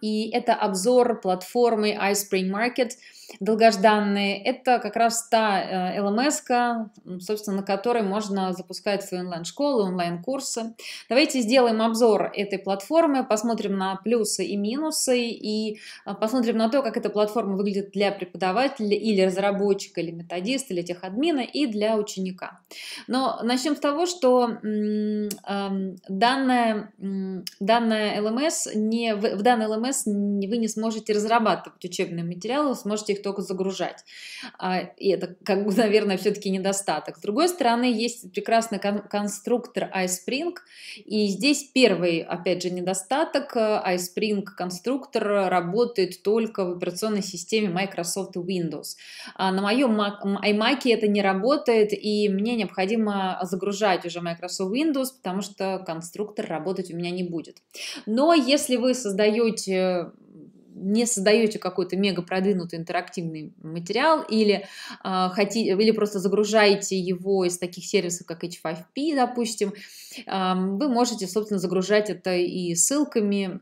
И это обзор платформы iSpring Market – долгожданные, это как раз та э, ЛМС, собственно, на которой можно запускать свои онлайн-школы, онлайн-курсы. Давайте сделаем обзор этой платформы, посмотрим на плюсы и минусы и э, посмотрим на то, как эта платформа выглядит для преподавателя или разработчика, или методиста, или техадмина и для ученика. Но начнем с того, что эм, данная, данная LMS не, в данной LMS вы не сможете разрабатывать учебные материалы, сможете их их только загружать. А, и это, как, наверное, все-таки недостаток. С другой стороны, есть прекрасный кон конструктор iSpring, и здесь первый, опять же, недостаток. Э, iSpring конструктор работает только в операционной системе Microsoft Windows. А на моем iMac это не работает, и мне необходимо загружать уже Microsoft Windows, потому что конструктор работать у меня не будет. Но если вы создаете не создаете какой-то мега продвинутый интерактивный материал или, э, а, хотите, или просто загружаете его из таких сервисов, как H5P, допустим, э, вы можете, собственно, загружать это и ссылками,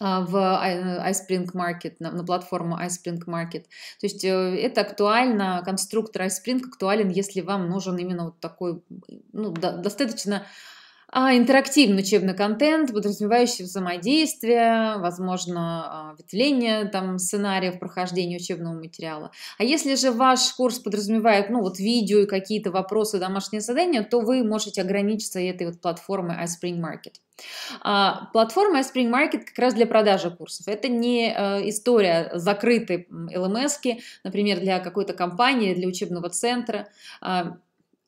а, в а, iSpring Market, на, на платформу iSpring Market. То есть э, это актуально, конструктор iSpring актуален, если вам нужен именно вот такой, ну, до, достаточно а интерактивный учебный контент, подразумевающий взаимодействие, возможно, а, ветвление там, сценариев прохождения учебного материала. А если же ваш курс подразумевает ну, вот видео и какие-то вопросы, домашние задания, то вы можете ограничиться этой вот платформой iSpring Market. А, платформа iSpring Market как раз для продажи курсов. Это не а, история закрытой LMS, например, для какой-то компании, для учебного центра. А,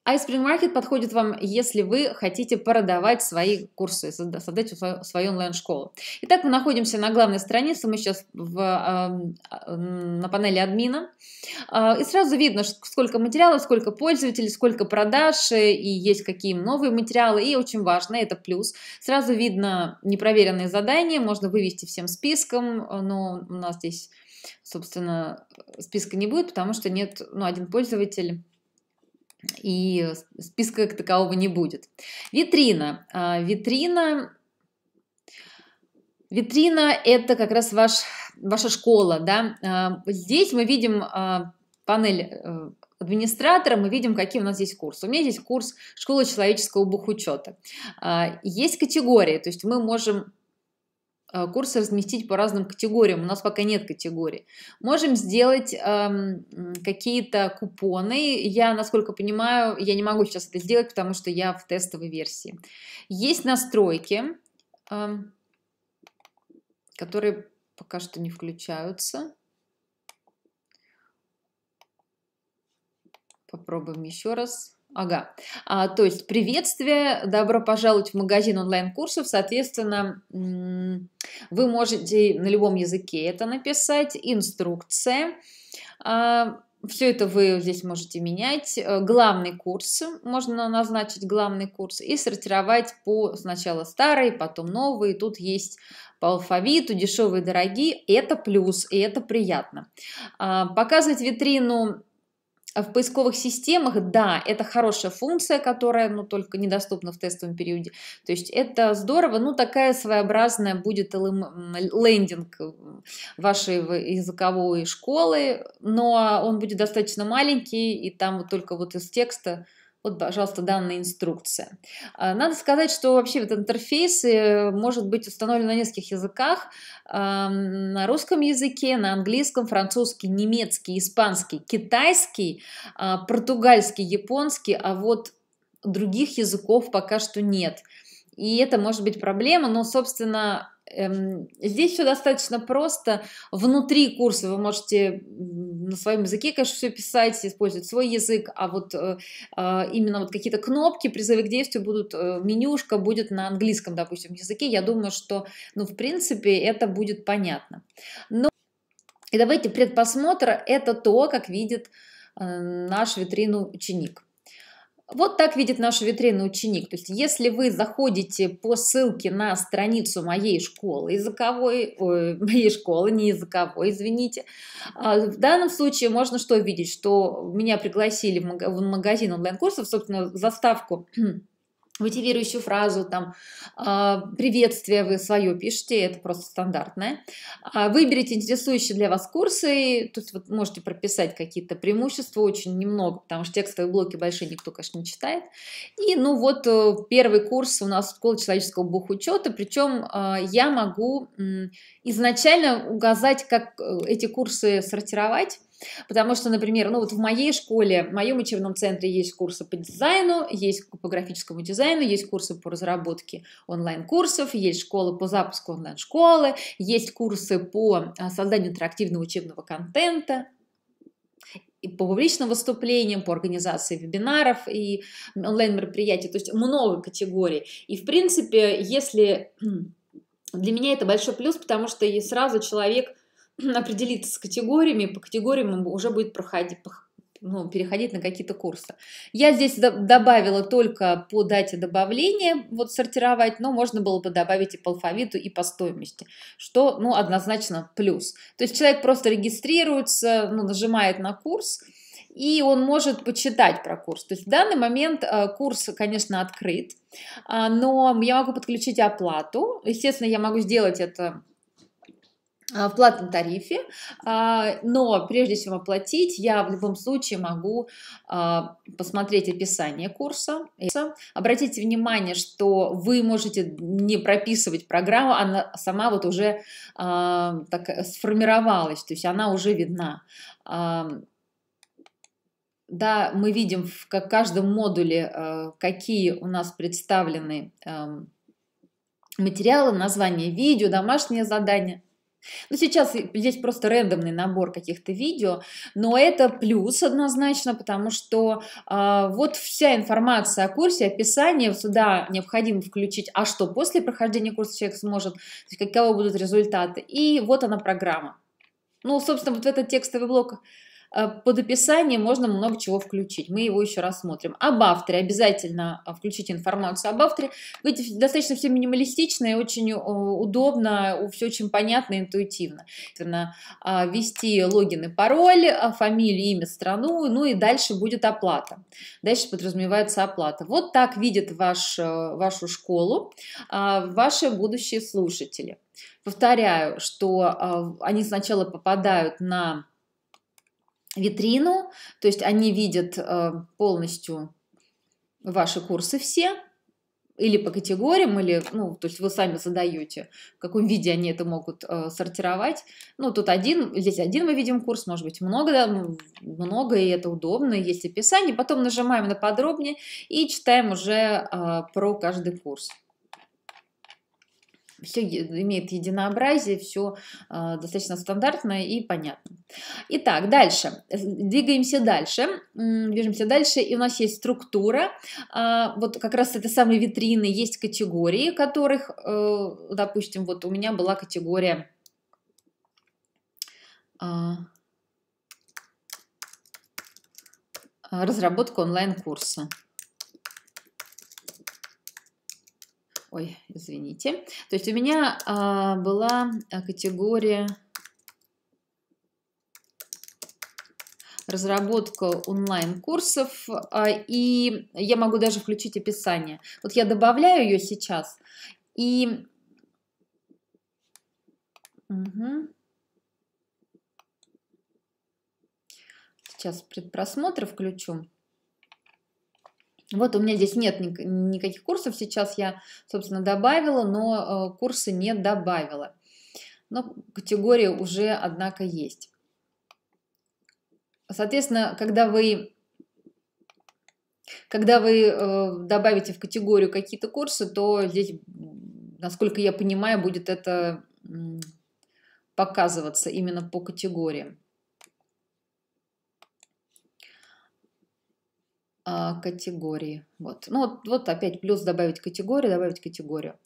а Spring Market подходит вам, если вы хотите продавать свои курсы, создать свою, свою онлайн-школу. Итак, мы находимся на главной странице, мы сейчас в, а, на панели админа. А, и сразу видно, сколько материалов, сколько пользователей, сколько продаж, э, и есть какие новые материалы. И очень важно, это плюс, сразу видно непроверенные задания, можно вывести всем списком, э, но у нас здесь, собственно, списка не будет, потому что нет, ну, один пользователь и списка как такового не будет. Витрина. А, витрина Витрина – это как раз ваш, ваша школа, да. А, здесь мы видим а, панель э, администратора, мы видим, какие у нас здесь курсы. У меня здесь курс «Школа человеческого бухучета». Есть категории, то есть мы можем Э, курсы разместить по разным категориям. У нас пока нет категорий. Можем сделать эм, какие-то купоны. Я, насколько понимаю, я не могу сейчас это сделать, потому что я в тестовой версии. Есть настройки, эм, которые пока что не включаются. Попробуем еще раз. Ага. А, то есть приветствие, добро пожаловать в магазин онлайн-курсов. Соответственно, вы можете на любом языке это написать. Инструкция. А, все это вы здесь можете менять. Э, главный курс, можно назначить главный курс и сортировать по сначала старый, потом новый. Тут есть по алфавиту, дешевые, дорогие. Это плюс, и это приятно. А, показывать витрину а в поисковых системах, да, это хорошая функция, которая, ну, только недоступна в тестовом периоде. То есть это здорово, ну, такая своеобразная будет лендинг э, вашей языковой школы, но он будет достаточно маленький, и там вот только вот из текста вот, пожалуйста, данная инструкция. А, надо сказать, что вообще этот интерфейс э, может быть установлен на нескольких языках. На русском языке, на английском, французский, немецкий, испанский, китайский, а, португальский, японский, а вот других языков пока что нет. И это может быть проблема, но, собственно, эм, Здесь все достаточно просто. Внутри курса вы можете на своем языке, конечно, все писать, использовать свой язык, а вот э, а, именно вот какие-то кнопки, призывы к действию будут, э, менюшка будет на английском, допустим, языке. Я думаю, что, ну, в принципе, это будет понятно. Но ну, и давайте предпосмотр – это то, как видит э, наш витрину ученик. Вот так видит нашу витрину ученик. То есть, если вы заходите по ссылке на страницу моей школы языковой, ой, моей школы, не языковой, извините, а, в данном случае можно что видеть, что меня пригласили в магазин онлайн-курсов, собственно, заставку мотивирующую фразу, там, а, приветствие вы свое пишите, это просто стандартное. А, Выберите интересующие для вас курсы, тут вот можете прописать какие-то преимущества, очень немного, потому что текстовые блоки большие никто, конечно, не читает. И, ну вот, э, первый курс у нас школа человеческого бухучета, причем э, я могу изначально указать, как э, эти курсы сортировать, Потому что, например, ну вот в моей школе, в моем учебном центре есть курсы по дизайну, есть по графическому дизайну, есть курсы по разработке онлайн-курсов, есть школы по запуску онлайн-школы, есть курсы по а, созданию интерактивного учебного контента, и по публичным выступлениям, по организации вебинаров и онлайн-мероприятий, то есть много категорий. И, в принципе, если для меня это большой плюс, потому что и сразу человек определиться с категориями, по категориям уже будет проходить, ну, переходить на какие-то курсы. Я здесь добавила только по дате добавления, вот сортировать, но можно было бы добавить и по алфавиту, и по стоимости, что, ну, однозначно плюс. То есть человек просто регистрируется, ну, нажимает на курс, и он может почитать про курс. То есть в данный момент э, курс, конечно, открыт, а, но я могу подключить оплату. Естественно, я могу сделать это а, в платном тарифе, а, но прежде чем оплатить, я в любом случае могу а, посмотреть описание курса. Обратите внимание, что вы можете не прописывать программу, она сама вот уже так э, сформировалась, то есть она уже видна. Да, мы видим в каждом модуле, какие у нас представлены эм, материалы, название видео, домашнее задание – ну, сейчас здесь просто рандомный набор каких-то видео, но это плюс однозначно, потому что э, вот вся информация о курсе, описание, сюда необходимо включить, а что после прохождения курса человек сможет, каковы будут результаты, и вот она программа. Ну, собственно, вот в этот текстовый блок Э, под описание можно много чего включить. Мы его еще рассмотрим. Об авторе обязательно э, включите информацию об авторе. Видите, достаточно все минималистично и очень э, удобно, все очень понятно и интуитивно. А, ввести логин и пароль, а, фамилию, имя, страну, ну и дальше будет оплата. Дальше подразумевается оплата. Вот так видят ваш, вашу школу а, ваши будущие слушатели. Повторяю, что они сначала попадают на витрину, то есть они видят э, полностью ваши курсы все, или по категориям, или, ну, то есть вы сами задаете, в каком виде они это могут э, сортировать. Ну, тут один, здесь один мы видим курс, может быть, много, да, ну, много, и это удобно, есть описание. Потом нажимаем на подробнее и читаем уже э, про каждый курс все имеет единообразие, все э, достаточно стандартное и понятно. Итак, дальше. Двигаемся дальше. Движемся дальше. И у нас есть структура. Э, вот как раз это самые витрины. Есть категории, которых, э, допустим, вот у меня была категория... А, разработка онлайн-курса. Ой, извините. То есть у меня а, была э, категория разработка онлайн-курсов, а, и я могу даже включить описание. Вот я добавляю ее сейчас, и... Угу. Сейчас предпросмотр включу. Вот у меня здесь нет никаких курсов, сейчас я, собственно, добавила, но э, курсы не добавила. Но категория уже, однако, есть. Соответственно, когда вы, когда вы э, добавите в категорию какие-то курсы, то здесь, насколько я понимаю, будет это показываться именно по категориям. А, категории. Вот. Ну, вот, вот опять плюс добавить категорию, добавить категорию.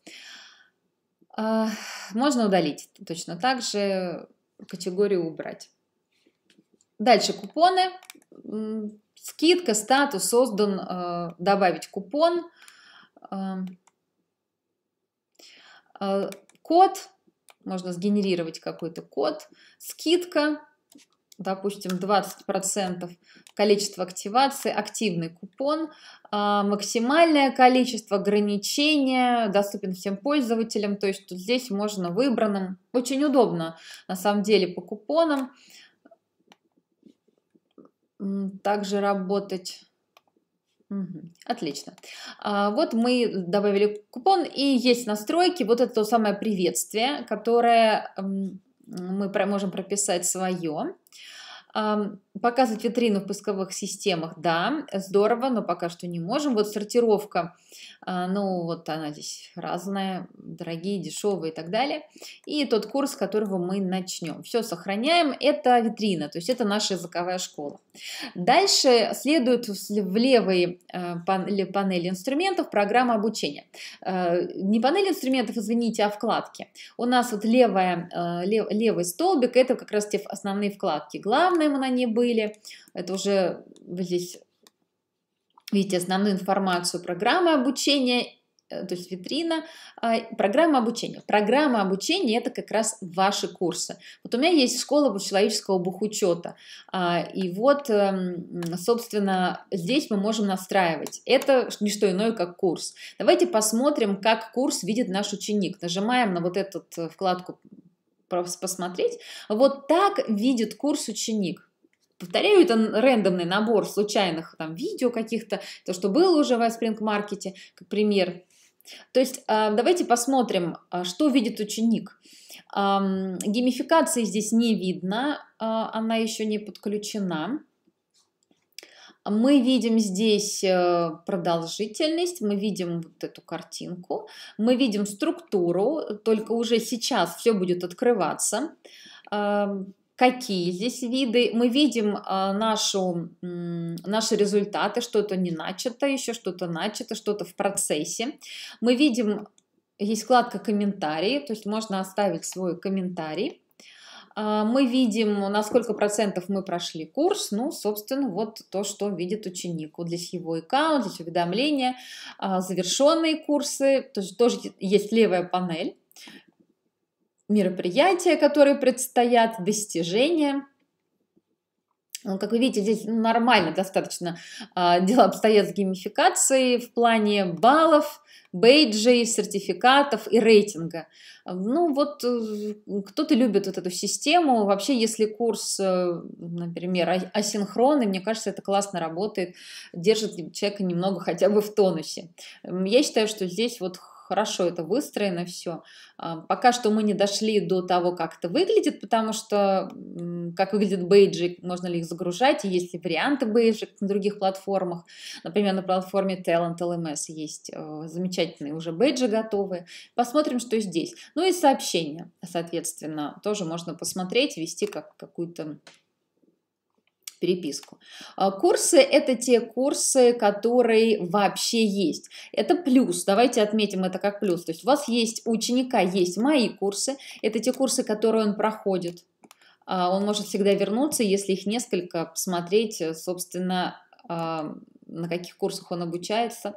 А, можно удалить. Точно так же категорию убрать. Дальше купоны. Скидка, статус создан. А, добавить купон. Код. Можно сгенерировать какой-то код. Скидка допустим, 20% количества активации активный купон, а, максимальное количество ограничения доступен всем пользователям, то есть тут здесь можно выбранным, очень удобно на самом деле по купонам, также работать Отлично. А, вот мы добавили купон, и есть настройки, вот это то самое приветствие, которое мы можем прописать свое. Показывать витрину в поисковых системах, да, здорово, но пока что не можем. Вот сортировка, а, ну вот она здесь разная, дорогие, дешевые и так далее. И тот курс, с которого мы начнем. Все сохраняем, это витрина, то есть это наша языковая школа. Дальше следует в левой а, панели инструментов программа обучения. А, не панель инструментов, извините, а вкладки. У нас вот левая, лев, левый столбик, это как раз те основные вкладки. Главное мы на ней были были. Это уже вы здесь видите основную информацию программы обучения э, то есть витрина, а, программа обучения. Программа обучения – это как раз ваши курсы. Вот у меня есть школа человеческого бухучета, а, и вот, эм, собственно, здесь мы можем настраивать. Это не что иное, как курс. Давайте посмотрим, как курс видит наш ученик. Нажимаем на вот эту вкладку «Посмотреть». Вот так видит курс ученик повторяю, это рандомный набор случайных там видео каких-то, то, что было уже в Аспринг Маркете, как пример. То есть а, давайте посмотрим, а, что видит ученик. Геймификации здесь не видно, а, она еще не подключена. Мы видим здесь э, продолжительность, мы видим вот эту картинку, мы видим структуру, только уже сейчас все будет открываться какие здесь виды. Мы видим а, нашу, наши результаты, что-то не начато, еще что-то начато, что-то в процессе. Мы видим, есть вкладка комментарии, то есть можно оставить свой комментарий. А, мы видим, на сколько процентов мы прошли курс. Ну, собственно, вот то, что видит ученик. Вот здесь его аккаунт, здесь уведомления, а, завершенные курсы. То есть тоже есть левая панель мероприятия, которые предстоят, достижения. Ну, как вы видите, здесь нормально достаточно а, дело обстоят с геймификацией в плане баллов, бейджей, сертификатов и рейтинга. Ну вот э, кто-то любит вот эту систему. Вообще, если курс, э, например, а, асинхронный, мне кажется, это классно работает, держит человека немного хотя бы в тонусе. Я считаю, что здесь вот хорошо это выстроено все. А, пока что мы не дошли до того, как это выглядит, потому что как выглядит бейджик, можно ли их загружать, и есть ли варианты бейджик на других платформах. Например, на платформе Talent LMS есть э, замечательные уже бейджи готовые. Посмотрим, что здесь. Ну и сообщения, соответственно, тоже можно посмотреть, вести как какую-то переписку. А, курсы – это те курсы, которые вообще есть. Это плюс, давайте отметим это как плюс. То есть у вас есть, у ученика есть мои курсы, это те курсы, которые он проходит. А, он может всегда вернуться, если их несколько, посмотреть, э, собственно, а, на каких курсах он обучается.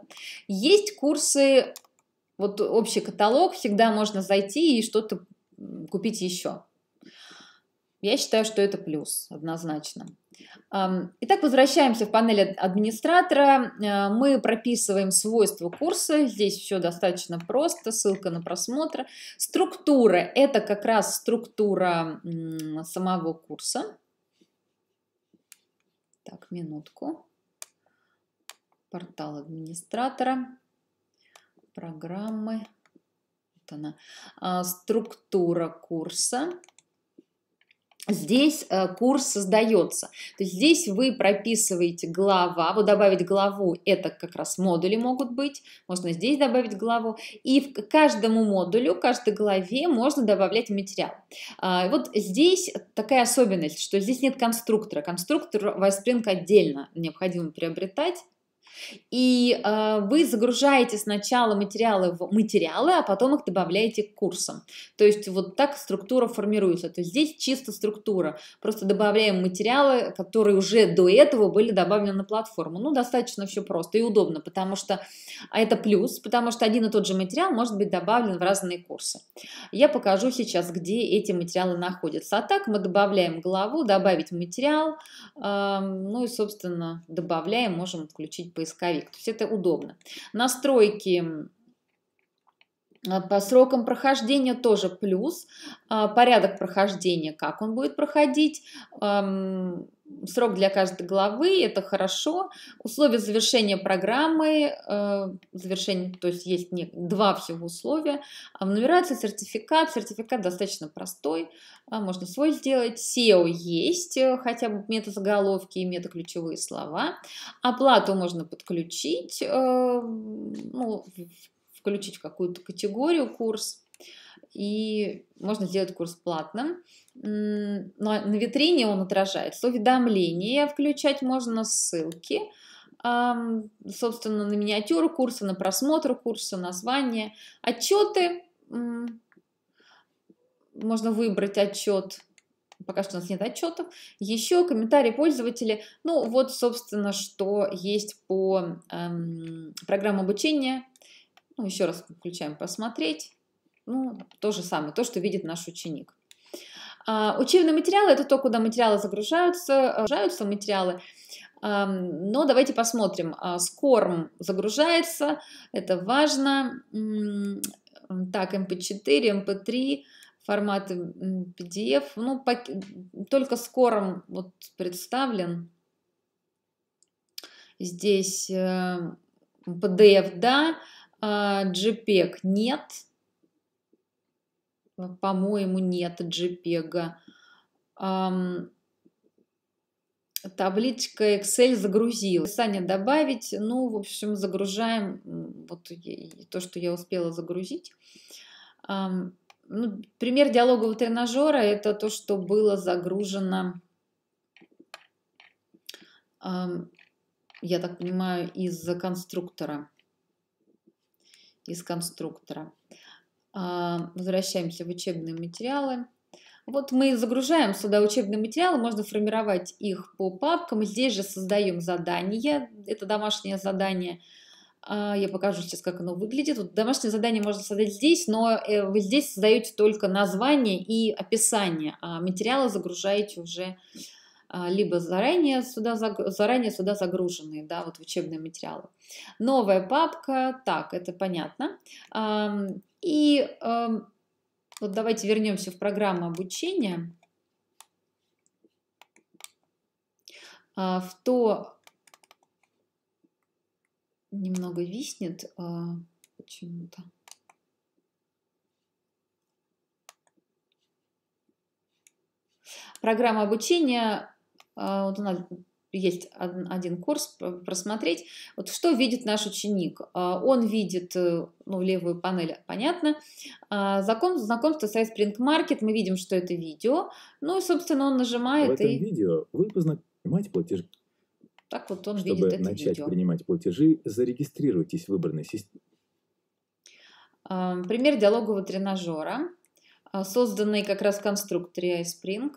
Есть курсы, вот общий каталог, всегда можно зайти и что-то купить еще. Я считаю, что это плюс, однозначно. Итак, возвращаемся в панель администратора. Э, мы прописываем свойства курса. Здесь все достаточно просто. Ссылка на просмотр. Структура. Это как раз структура самого курса. Так, минутку. Портал администратора. Программы. Вот она. А, структура курса. Здесь э, курс создается. То есть здесь вы прописываете глава, вот добавить главу, это как раз модули могут быть, можно здесь добавить главу, и к каждому модулю, каждой главе можно добавлять материал. А, вот здесь такая особенность, что здесь нет конструктора. Конструктор WiseSpring отдельно необходимо приобретать, и э, вы загружаете сначала материалы в материалы, а потом их добавляете к курсам. То есть вот так структура формируется. То есть здесь чисто структура. Просто добавляем материалы, которые уже до этого были добавлены на платформу. Ну, достаточно все просто и удобно, потому что а это плюс, потому что один и тот же материал может быть добавлен в разные курсы. Я покажу сейчас, где эти материалы находятся. А так мы добавляем главу, добавить материал, э, ну и, собственно, добавляем, можем включить поиск поисковик. То есть это удобно. Настройки а, по срокам прохождения тоже плюс. А, порядок прохождения, как он будет проходить, срок для каждой главы, это хорошо. Условия завершения программы, э, завершение, то есть есть не, два всего условия. А в нумерации сертификат, сертификат достаточно простой, а можно свой сделать. SEO есть, э, хотя бы метазаголовки и метаключевые слова. Оплату можно подключить, э, ну, включить в какую-то категорию курс. И можно сделать курс платным на витрине он отражается. Уведомления включать можно ссылки, собственно, на миниатюру курса, на просмотр курса, название. Отчеты, можно выбрать отчет, пока что у нас нет отчетов. Еще комментарии пользователей. Ну, вот, собственно, что есть по эм, программе обучения. Ну, еще раз включаем посмотреть. Ну, то же самое, то, что видит наш ученик. А, Учебные материалы – это то, куда материалы загружаются, э, загружаются материалы. Но давайте посмотрим. А, скорм загружается, это важно. Так, MP4, MP3, форматы PDF. Ну, только скором вот представлен. Здесь PDF, э, да, JPEG а, нет по-моему, нет JPEG. Эм, табличка Excel загрузила. Саня, добавить, ну, в общем, загружаем вот то, что я успела загрузить. Эм, ну, пример диалогового тренажера – это то, что было загружено, эм, я так понимаю, из конструктора. Из конструктора. А, возвращаемся в учебные материалы. Вот мы загружаем сюда учебные материалы, можно формировать их по папкам. Здесь же создаем задание, это домашнее задание. А, я покажу сейчас, как оно выглядит. Вот домашнее задание можно создать здесь, но э, вы здесь создаете только название и описание, а материалы загружаете уже а, либо заранее сюда, заранее сюда загруженные, да, вот в учебные материалы. Новая папка, так, это понятно. И вот давайте вернемся в программу обучения, а, в то немного виснет а, почему-то. Программа обучения а, вот у нас есть один курс просмотреть, вот что видит наш ученик. А, он видит, э, ну, левую панель, понятно, а, Знаком знакомство с Spring Market, мы видим, что это видео, ну, и, собственно, он нажимает. В этом и... видео вы познакомите платеж. Так вот он Чтобы видит это начать видео. принимать платежи, зарегистрируйтесь в выбранной системе. Пример диалогового тренажера, созданный как раз в конструкторе iSpring.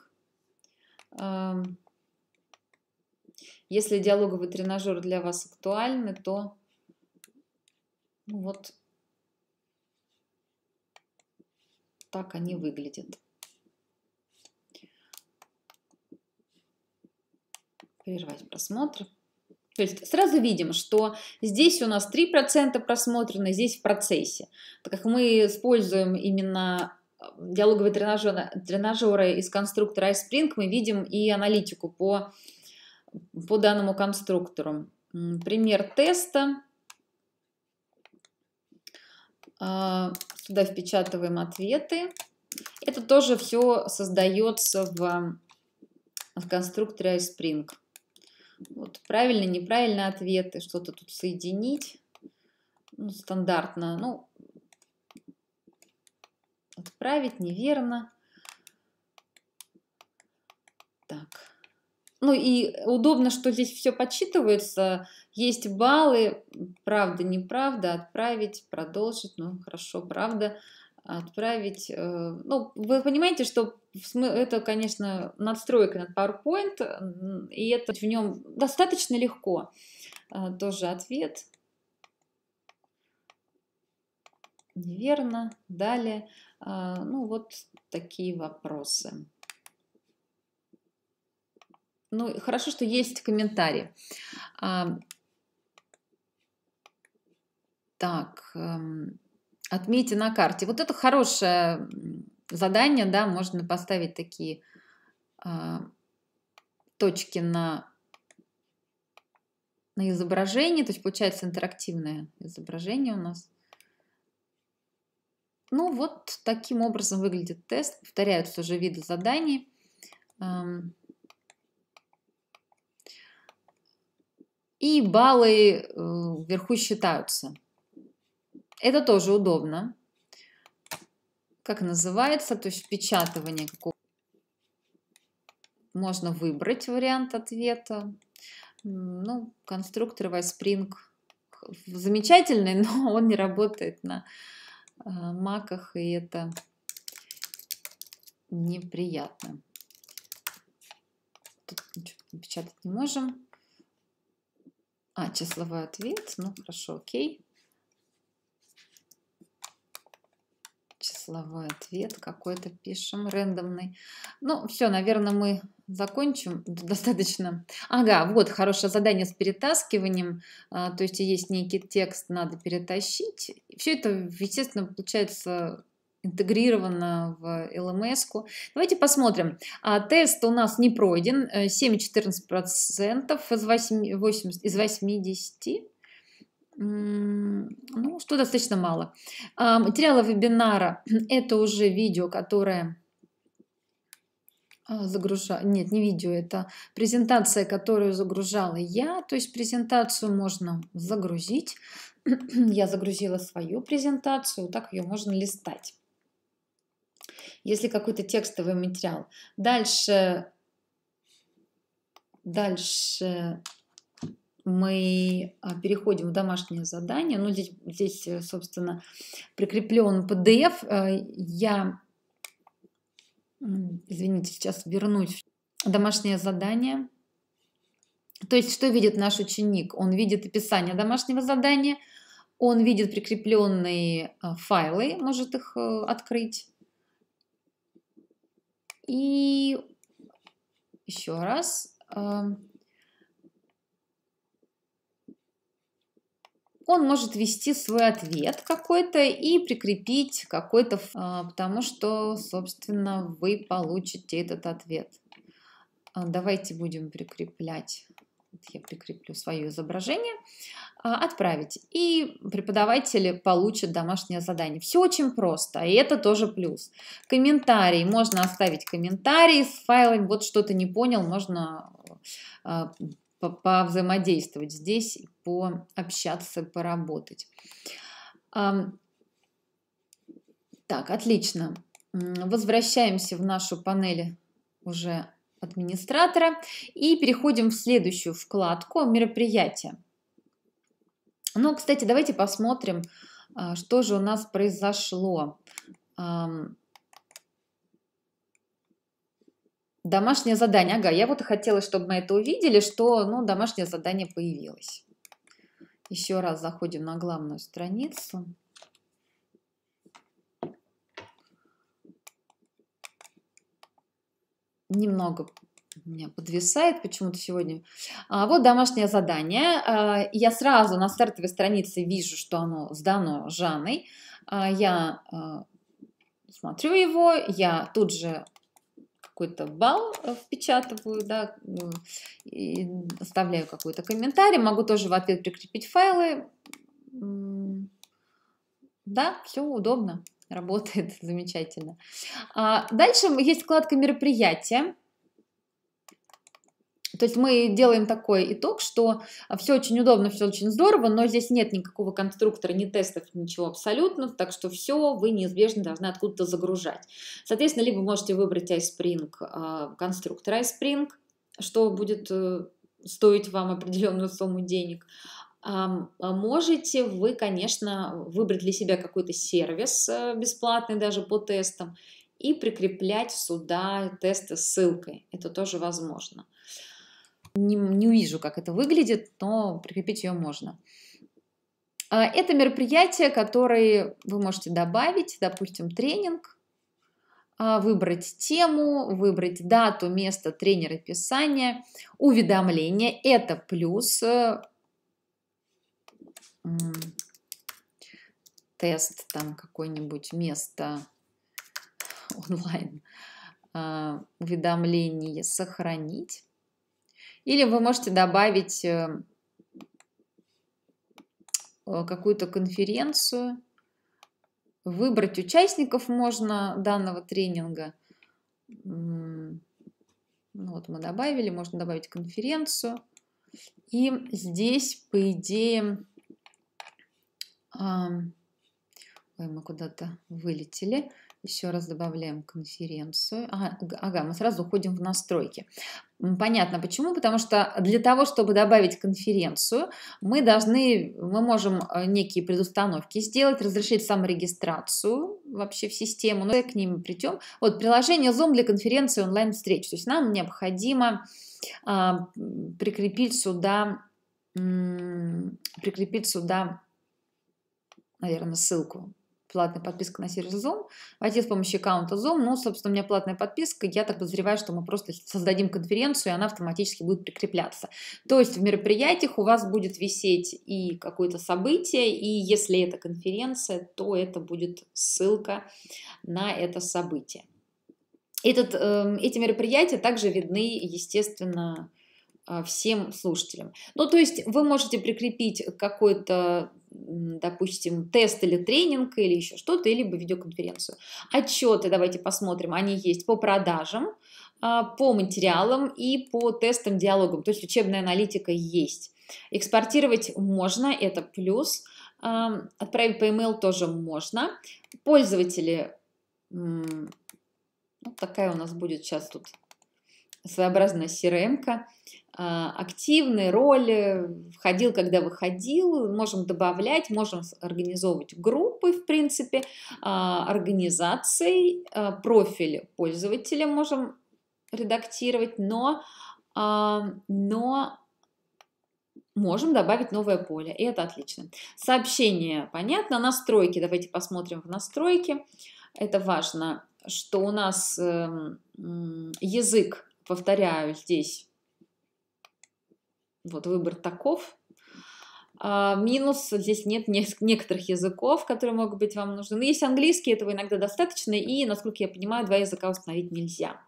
Если диалоговый тренажер для вас актуальны, то ну вот так они выглядят. Прервать просмотр. То есть сразу видим, что здесь у нас 3% просмотрено, здесь в процессе. Так как мы используем именно э, диалоговые тренажеры, тренажеры из конструктора iSpring, мы видим и аналитику по по данному конструктору. Пример теста. А, сюда впечатываем ответы. Это тоже все создается в, в конструкторе iSpring. Вот, правильно, неправильно ответы, что-то тут соединить. Ну, стандартно. Ну, отправить неверно. Так. Ну и удобно, что здесь все подсчитывается. Есть баллы, правда, неправда, отправить, продолжить, ну хорошо, правда, отправить. Э, ну, вы понимаете, что это, конечно, надстройка над PowerPoint, и это в нем достаточно легко. Э, тоже ответ. Неверно. Далее. Э, ну, вот такие вопросы ну, хорошо, что есть комментарии. А, так, эм, отметьте на карте. Вот это хорошее задание, да, можно поставить такие а, точки на на изображение, то есть получается интерактивное изображение у нас. Ну вот таким образом выглядит тест. Повторяются уже виды заданий. Эм, И баллы э, вверху считаются. Это тоже удобно. Как называется, то есть впечатывание какого можно выбрать вариант ответа. Ну, конструктор Spring замечательный, но он не работает на э, маках, и это неприятно. Тут ничего печатать не можем. А, числовой ответ. Ну, хорошо, окей. Числовой ответ какой-то пишем, рандомный. Ну, все, наверное, мы закончим. Достаточно. Ага, вот, хорошее задание с перетаскиванием. А, то есть есть некий текст, надо перетащить. Все это, естественно, получается интегрировано в ЛМС. -ку. Давайте посмотрим. А, тест у нас не пройден. 7,14% э, из, 8, из 80. Ну, что достаточно мало. А, материалы вебинара – это уже видео, которое а, загружала, нет, не видео, это презентация, которую загружала я, то есть презентацию можно загрузить. я загрузила свою презентацию, так ее можно листать если какой-то текстовый материал. Дальше, дальше мы а, переходим в домашнее задание. Ну, здесь, здесь э, собственно, прикреплен PDF. Э, я, извините, сейчас вернусь. Домашнее задание. То есть, что видит наш ученик? Он видит описание домашнего задания, он видит прикрепленные э, файлы, может их открыть и еще раз. Эм, он может ввести свой ответ какой-то и прикрепить какой-то, а, потому что, собственно, вы получите этот ответ. А, давайте будем прикреплять я прикреплю свое изображение, а, отправить. И преподаватели получат домашнее задание. Все очень просто, и это тоже плюс. Комментарии Можно оставить комментарии с файлами. Вот что-то не понял, можно а, повзаимодействовать здесь, пообщаться, поработать. Так, отлично. Возвращаемся в нашу панель уже администратора и переходим в следующую вкладку «Мероприятия». Ну, кстати, давайте посмотрим, а, что же у нас произошло. Домашнее задание. Ага, я вот хотела, чтобы мы это увидели, что ну, домашнее задание появилось. Еще раз заходим на главную страницу. немного меня подвисает почему-то сегодня. А, вот домашнее задание. А, я сразу на стартовой странице вижу, что оно сдано Жанной. А, я а, смотрю его, я тут же какой-то балл э, впечатываю, да, и оставляю какой-то комментарий, могу тоже в ответ прикрепить файлы. Да, все удобно работает замечательно. А, дальше есть вкладка мероприятия. То есть мы делаем такой итог, что все очень удобно, все очень здорово, но здесь нет никакого конструктора, ни тестов, ничего абсолютно, так что все вы неизбежно должны откуда-то загружать. Соответственно, либо можете выбрать iSpring, а, конструктор iSpring, что будет э, стоить вам определенную сумму денег, а можете вы, конечно, выбрать для себя какой-то сервис э, бесплатный даже по тестам и прикреплять сюда тесты ссылкой. Это тоже возможно. Не, не увижу, как это выглядит, но прикрепить ее можно. А, это мероприятия, которые вы можете добавить, допустим, тренинг, а, выбрать тему, выбрать дату, место тренера описание уведомление Это плюс э, тест там какой-нибудь место онлайн а, уведомление сохранить. Или вы можете добавить эм, э, какую-то конференцию, выбрать участников можно данного тренинга. Ну вот мы добавили, можно добавить конференцию. И здесь, по идее, Ой, мы куда-то вылетели. Еще раз добавляем конференцию. Ага, ага, мы сразу уходим в настройки. Понятно почему, потому что для того, чтобы добавить конференцию, мы должны, мы можем э, некие предустановки сделать, разрешить саморегистрацию вообще в систему, но к ним придем. Вот приложение Zoom для конференции онлайн-встреч. То есть нам необходимо а, прикрепить сюда, м, прикрепить сюда наверное, ссылку платная подписка на сервис Zoom, войти с помощью аккаунта Zoom. Ну, собственно, у меня платная подписка. Я так подозреваю, что мы просто создадим конференцию, и она автоматически будет прикрепляться. То есть в мероприятиях у вас будет висеть и какое-то событие, и если это конференция, то это будет ссылка на это событие. Этот, э, эти мероприятия также видны, естественно, а, всем слушателям. Ну, то есть вы можете прикрепить какой-то допустим, тест или тренинг или еще что-то, либо видеоконференцию. Отчеты, давайте посмотрим, они есть по продажам, а, по материалам и по тестам, диалогам, то есть учебная аналитика есть. Экспортировать можно, это плюс. Отправить по e-mail тоже можно. Пользователи, вот такая у нас будет сейчас тут своеобразная CRM-ка. А, активной роли, входил, когда выходил, можем добавлять, можем организовывать группы, в принципе, а, организаций, а, профили пользователя можем редактировать, но, но можем добавить новое поле, и это отлично. Сообщение, понятно, настройки, давайте посмотрим в настройки, это важно, что у нас эм, язык, повторяю, здесь вот выбор таков. А, минус, здесь нет некоторых языков, которые могут быть вам нужны. Но есть английский, этого иногда достаточно, и, насколько я понимаю, два языка установить нельзя.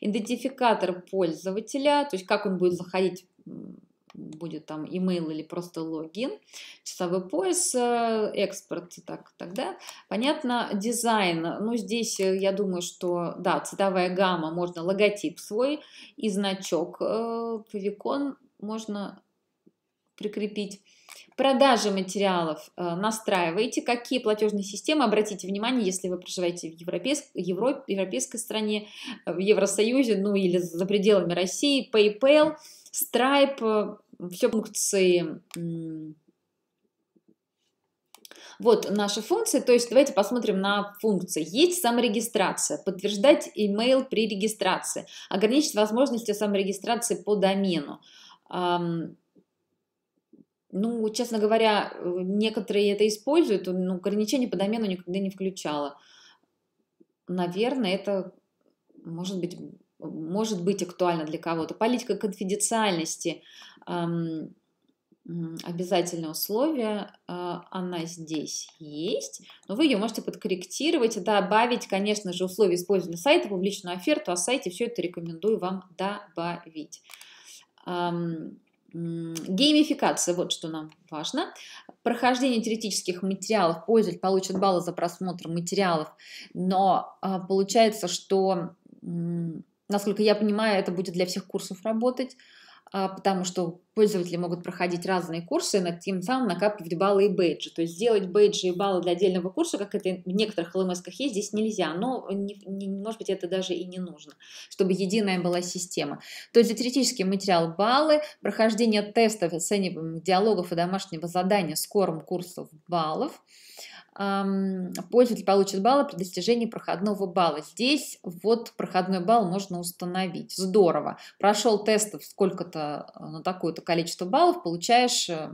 Идентификатор пользователя, то есть как он будет заходить будет там email или просто логин, часовой пояс, э, экспорт, так, так тогда, понятно, дизайн, ну, здесь, э, я думаю, что, да, цветовая гамма, можно логотип свой и значок, э, favicon можно прикрепить. Продажи материалов э, настраивайте. Какие платежные системы? Обратите внимание, если вы проживаете в европейской Европе, европейской стране, э, в Евросоюзе, ну или за пределами России, PayPal, Stripe, э, все функции вот наши функции, то есть давайте посмотрим на функции. Есть саморегистрация, подтверждать email при регистрации, ограничить возможности саморегистрации по домену. Ну, честно говоря, э, некоторые это используют, но ну, ограничение по домену никогда не включала. Наверное, это может быть, может быть актуально для кого-то. Политика конфиденциальности обязательное условие, а, она здесь есть, но вы ее можете подкорректировать, добавить, конечно же, условия использования сайта, публичную оферту, а сайте все это рекомендую вам добавить. Геймификация, вот что нам важно. Прохождение теоретических материалов, пользователь получит баллы за просмотр материалов, но а, получается, что, насколько я понимаю, это будет для всех курсов работать, а, потому что пользователи могут проходить разные курсы, на тем самым накапливать баллы и бейджи. То есть сделать бейджи и баллы для отдельного курса, как это в некоторых лмс есть, здесь нельзя, но, не, не, может быть, это даже и не нужно, чтобы единая была система. То есть теоретический материал баллы, прохождение тестов, оцениваемых диалогов и домашнего задания скором курсов баллов, пользователь получит баллы при достижении проходного балла. Здесь вот проходной балл можно установить. Здорово. Прошел тестов сколько-то на такую-то количество баллов, получаешь э,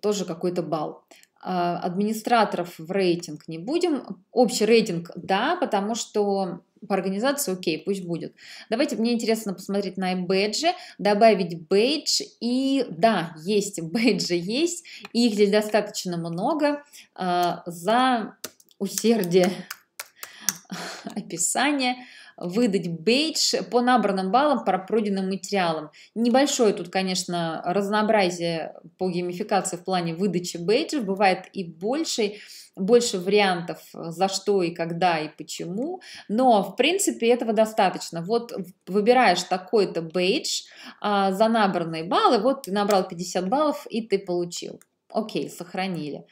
тоже какой-то балл. А, администраторов в рейтинг не будем. Общий рейтинг, да, потому что по организации, окей, пусть будет. Давайте, мне интересно посмотреть на бэджи, добавить бэдж, и да, есть, бэджи есть, их здесь достаточно много э, за усердие описания выдать бейдж по набранным баллам по пройденным материалам. Небольшое тут, конечно, разнообразие по геймификации в плане выдачи бейджев. Бывает и больше, больше вариантов, за что и когда и почему. Но, в принципе, этого достаточно. Вот выбираешь такой-то бейдж а, за набранные баллы. Вот ты набрал 50 баллов, и ты получил. Окей, сохранили.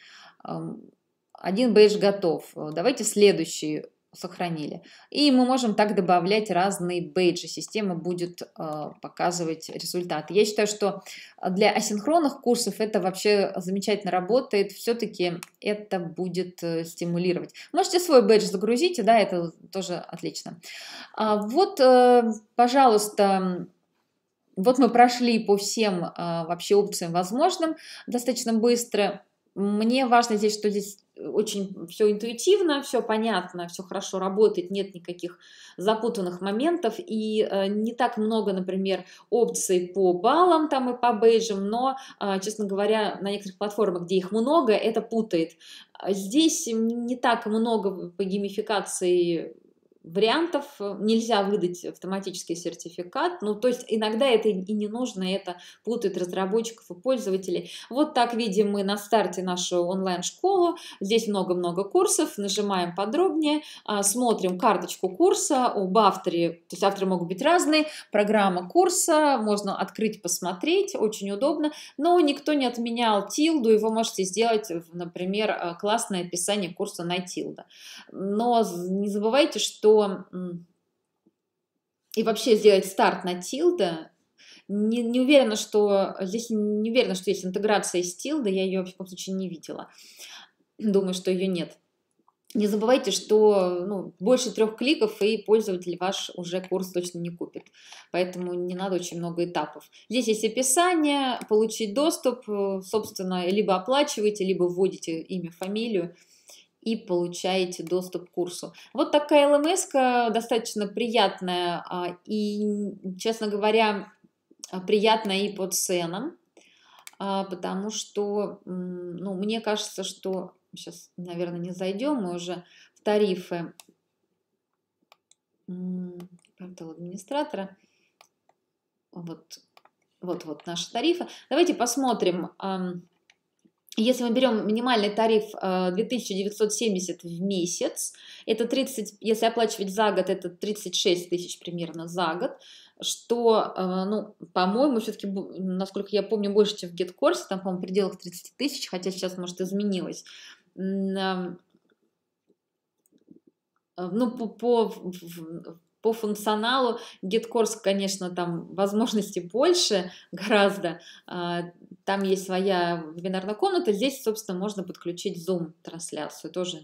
Один бейдж готов. Давайте следующий сохранили. И мы можем так добавлять разные бейджи. Система будет э, показывать результат Я считаю, что для асинхронных курсов это вообще замечательно работает. Все-таки это будет э, стимулировать. Можете свой бейдж загрузить, да, это тоже отлично. А вот, э, пожалуйста, вот мы прошли по всем э, вообще опциям возможным достаточно быстро. Мне важно здесь, что здесь очень все интуитивно, все понятно, все хорошо работает, нет никаких запутанных моментов и э, не так много, например, опций по баллам там и по бейджам, но, э, честно говоря, на некоторых платформах, где их много, это путает. А здесь не так много по геймификации вариантов, э, нельзя выдать автоматический сертификат, ну, то есть иногда это и не нужно, это путает разработчиков и пользователей. Вот так видим мы на старте нашу онлайн-школу, здесь много-много курсов, нажимаем подробнее, а, смотрим карточку курса об авторе, то есть авторы могут быть разные, программа курса, можно открыть, посмотреть, очень удобно, но никто не отменял Тилду, его можете сделать, например, э, классное описание курса на Тилда. Но не забывайте, что и вообще сделать старт на тилда, не, не уверена, что здесь не уверена, что есть интеграция с тилда, я ее в любом случае не видела. Думаю, что ее нет. Не забывайте, что ну, больше трех кликов и пользователь ваш уже курс точно не купит. Поэтому не надо очень много этапов. Здесь есть описание, получить доступ, э, собственно, либо оплачиваете, либо вводите имя, фамилию и получаете доступ к курсу. Вот такая ЛМС достаточно приятная а, и, честно говоря, приятная и по ценам, а, потому что, ну, мне кажется, что сейчас, наверное, не зайдем, мы уже в тарифы портал администратора. Вот, вот, вот наши тарифы. Давайте посмотрим если мы берем минимальный тариф 2970 э, в месяц, это 30, если оплачивать за год, это 36 тысяч примерно за год, что, э, ну, по-моему, все-таки, насколько я помню, больше, чем в GetCourse, там, по-моему, в пределах 30 тысяч, хотя сейчас, может, изменилось. Э, ну, по, по по функционалу GitKorsk, конечно, там возможности больше гораздо. А, там есть своя вебинарная комната, здесь, собственно, можно подключить Zoom-трансляцию, тоже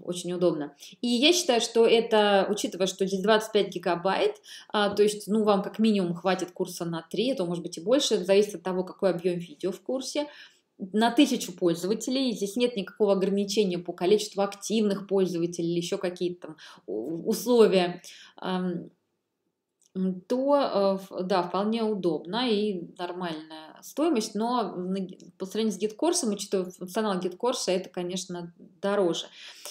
очень удобно. И я считаю, что это, учитывая, что здесь 25 гигабайт, а, то есть, ну, вам как минимум хватит курса на 3, а то, может быть, и больше, зависит от того, какой объем видео в курсе на тысячу пользователей. Здесь нет никакого ограничения по количеству активных пользователей или еще какие-то там условия то э, да, вполне удобно и нормальная стоимость, но по сравнению с гид-курсом, учитывая функционал гид-курса, это, конечно, дороже.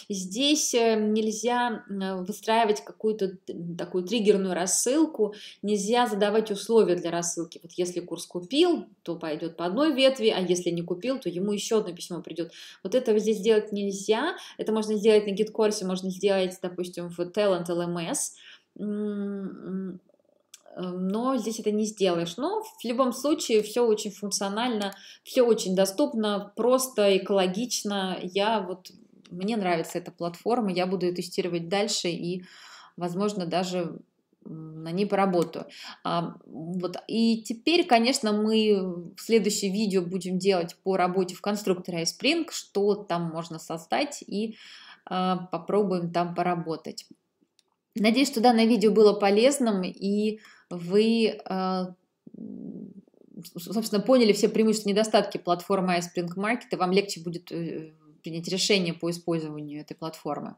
Здесь э, нельзя э, выстраивать какую-то такую триггерную рассылку, нельзя задавать условия для рассылки. Вот если курс купил, то пойдет по одной ветви, а если не купил, то ему еще одно письмо придет. Вот этого здесь делать нельзя, это можно сделать на гид-курсе, можно сделать, допустим, в Talent LMS, Эм, но здесь это не сделаешь. Но в любом случае все очень функционально, все очень доступно, просто, экологично. Я вот, мне нравится эта платформа, я буду ее тестировать дальше и, возможно, даже на ней поработаю. А, вот. И теперь, конечно, мы в следующее видео будем делать по работе в конструкторе iSpring, что там можно создать и а, попробуем там поработать. Надеюсь, что данное видео было полезным и полезным вы а, собственно, поняли все преимущества и недостатки платформы iSpring Market, и вам легче будет э, принять решение по использованию этой платформы.